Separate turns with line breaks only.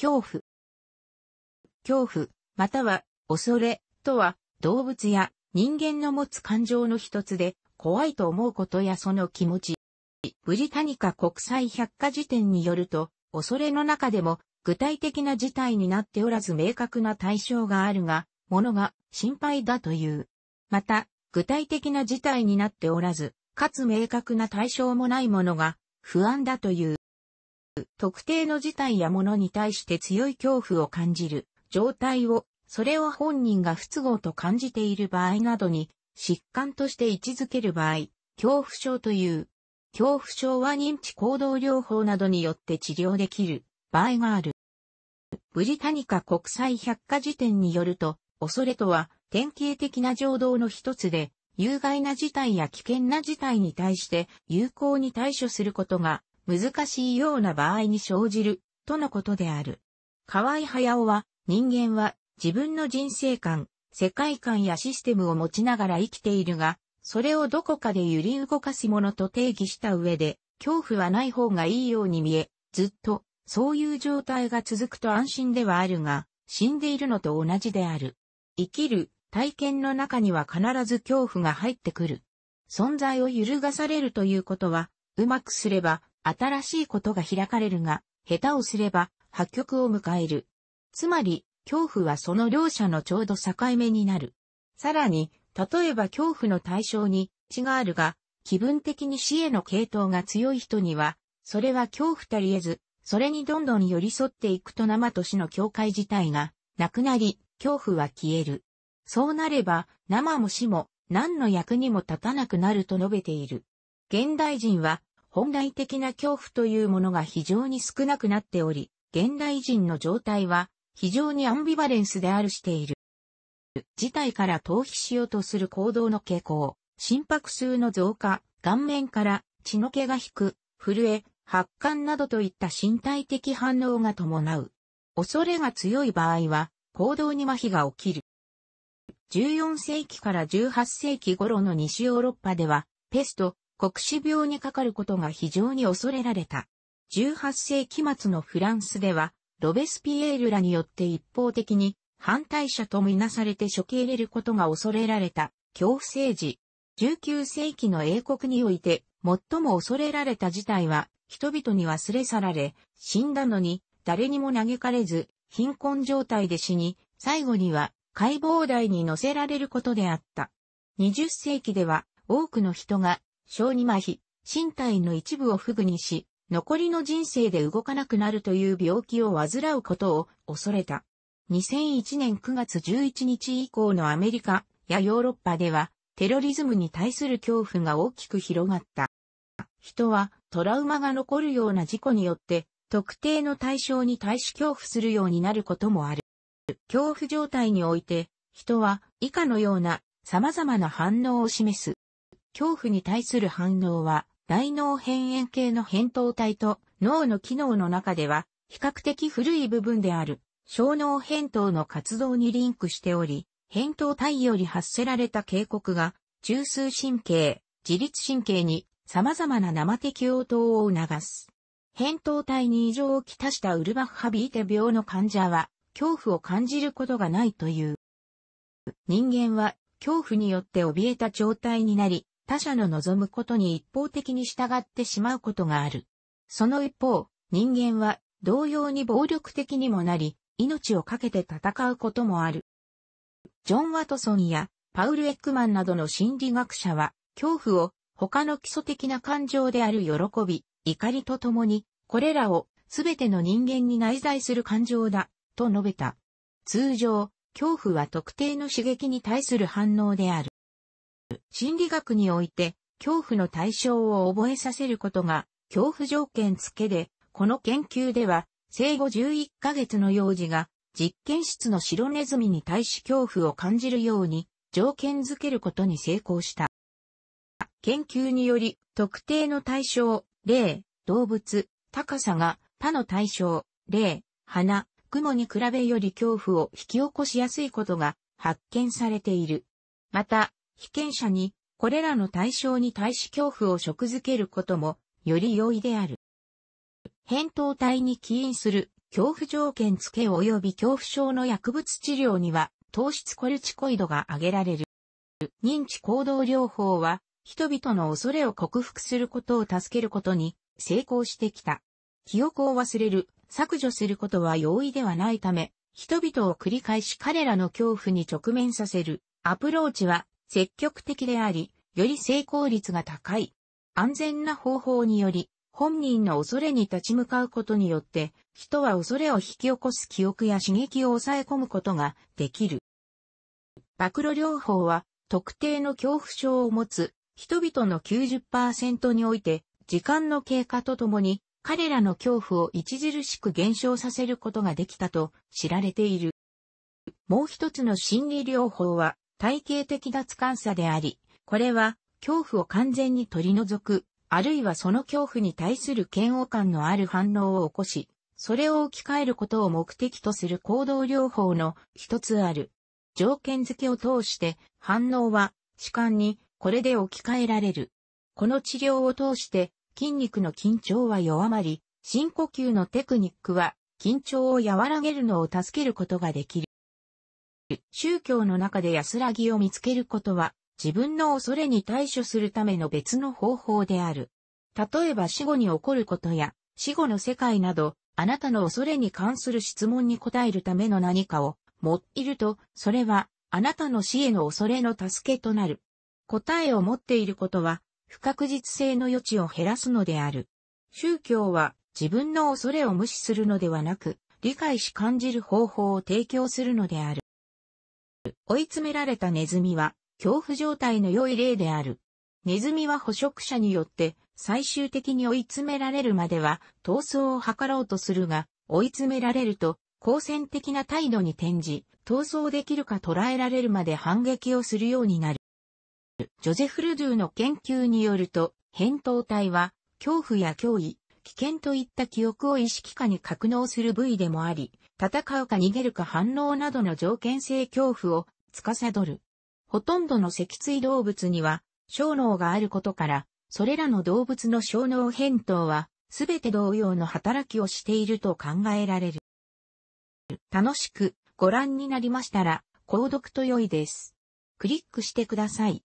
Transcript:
恐怖。恐怖、または、恐れ、とは、動物や人間の持つ感情の一つで、怖いと思うことやその気持ち。ブリタニカ国際百科事典によると、恐れの中でも、具体的な事態になっておらず明確な対象があるが、ものが心配だという。また、具体的な事態になっておらず、かつ明確な対象もないものが不安だという。特定の事態やものに対して強い恐怖を感じる状態を、それを本人が不都合と感じている場合などに、疾患として位置づける場合、恐怖症という。恐怖症は認知行動療法などによって治療できる場合がある。ブリタニカ国際百科事典によると、恐れとは典型的な情動の一つで、有害な事態や危険な事態に対して有効に対処することが難しいような場合に生じる、とのことである。河合隼は、人間は自分の人生観、世界観やシステムを持ちながら生きているが、それをどこかで揺り動かすものと定義した上で、恐怖はない方がいいように見え、ずっと、そういう状態が続くと安心ではあるが、死んでいるのと同じである。生きる、体験の中には必ず恐怖が入ってくる。存在を揺るがされるということは、うまくすれば、新しいことが開かれるが、下手をすれば破局を迎える。つまり、恐怖はその両者のちょうど境目になる。さらに、例えば恐怖の対象に血があるが、気分的に死への系統が強い人には、それは恐怖たり得ず、それにどんどん寄り添っていくと生と死の境界自体がなくなり、恐怖は消える。そうなれば、生も死も何の役にも立たなくなると述べている。現代人は本来的な恐怖というものが非常に少なくなっており、現代人の状態は非常にアンビバレンスであるしている。事態から逃避しようとする行動の傾向、心拍数の増加、顔面から血の気が引く、震え、発汗などといった身体的反応が伴う。恐れが強い場合は、行動に麻痺が起きる。14世紀から18世紀頃の西ヨーロッパでは、ペスト、国死病にかかることが非常に恐れられた。18世紀末のフランスでは、ロベスピエールらによって一方的に反対者とみなされて処刑入れることが恐れられた恐怖政治。19世紀の英国において最も恐れられた事態は人々に忘れ去られ、死んだのに誰にも嘆かれず貧困状態で死に、最後には解剖台に乗せられることであった。20世紀では多くの人が小児麻痺、身体の一部を不具にし、残りの人生で動かなくなるという病気を患うことを恐れた。2001年9月11日以降のアメリカやヨーロッパでは、テロリズムに対する恐怖が大きく広がった。人はトラウマが残るような事故によって、特定の対象に対し恐怖するようになることもある。恐怖状態において、人は以下のような様々な反応を示す。恐怖に対する反応は、大脳辺縁系の扁桃体と脳の機能の中では、比較的古い部分である、小脳扁桃の活動にリンクしており、扁桃体より発せられた警告が、中枢神経、自律神経に様々な生的応答を促す。扁桃体に異常をきたしたウルバッハビーテ病の患者は、恐怖を感じることがないという。人間は恐怖によって怯えた状態になり、他者の望むことに一方的に従ってしまうことがある。その一方、人間は同様に暴力的にもなり、命を懸けて戦うこともある。ジョン・ワトソンやパウル・エックマンなどの心理学者は、恐怖を他の基礎的な感情である喜び、怒りとともに、これらを全ての人間に内在する感情だ、と述べた。通常、恐怖は特定の刺激に対する反応である。心理学において、恐怖の対象を覚えさせることが、恐怖条件付けで、この研究では、生後11ヶ月の幼児が、実験室の白ネズミに対し恐怖を感じるように、条件付けることに成功した。研究により、特定の対象、例、動物、高さが、他の対象、例、花、雲に比べより恐怖を引き起こしやすいことが発見されている。また、被験者に、これらの対象に対し恐怖を食づけることも、より容易である。扁桃体に起因する恐怖条件付け及び恐怖症の薬物治療には糖質コルチコイドが挙げられる。認知行動療法は人々の恐れを克服することを助けることに成功してきた。記憶を忘れる、削除することは容易ではないため、人々を繰り返し彼らの恐怖に直面させるアプローチは積極的であり、より成功率が高い。安全な方法により、本人の恐れに立ち向かうことによって、人は恐れを引き起こす記憶や刺激を抑え込むことができる。暴露療法は、特定の恐怖症を持つ人々の90%において、時間の経過とともに、彼らの恐怖を著しく減少させることができたと知られている。もう一つの心理療法は、体系的脱感差であり、これは恐怖を完全に取り除く、あるいはその恐怖に対する嫌悪感のある反応を起こし、それを置き換えることを目的とする行動療法の一つある。条件付けを通して反応は主観にこれで置き換えられる。この治療を通して筋肉の緊張は弱まり、深呼吸のテクニックは緊張を和らげるのを助けることができる。宗教の中で安らぎを見つけることは、自分の恐れに対処するための別の方法である。例えば死後に起こることや、死後の世界など、あなたの恐れに関する質問に答えるための何かを持っていると、それは、あなたの死への恐れの助けとなる。答えを持っていることは、不確実性の余地を減らすのである。宗教は自分の恐れを無視するのではなく、理解し感じる方法を提供するのである。追い詰められたネズミは、恐怖状態の良い例である。ネズミは捕食者によって最終的に追い詰められるまでは闘争を図ろうとするが、追い詰められると、好戦的な態度に転じ、闘争できるか捕らえられるまで反撃をするようになる。ジョゼフ・ルドゥの研究によると、扁桃体は、恐怖や脅威、危険といった記憶を意識下に格納する部位でもあり、戦うか逃げるか反応などの条件性恐怖を司る。ほとんどの脊椎動物には、小脳があることから、それらの動物の小脳扁桃は、すべて同様の働きをしていると考えられる。楽しくご覧になりましたら、購読と良いです。クリックしてください。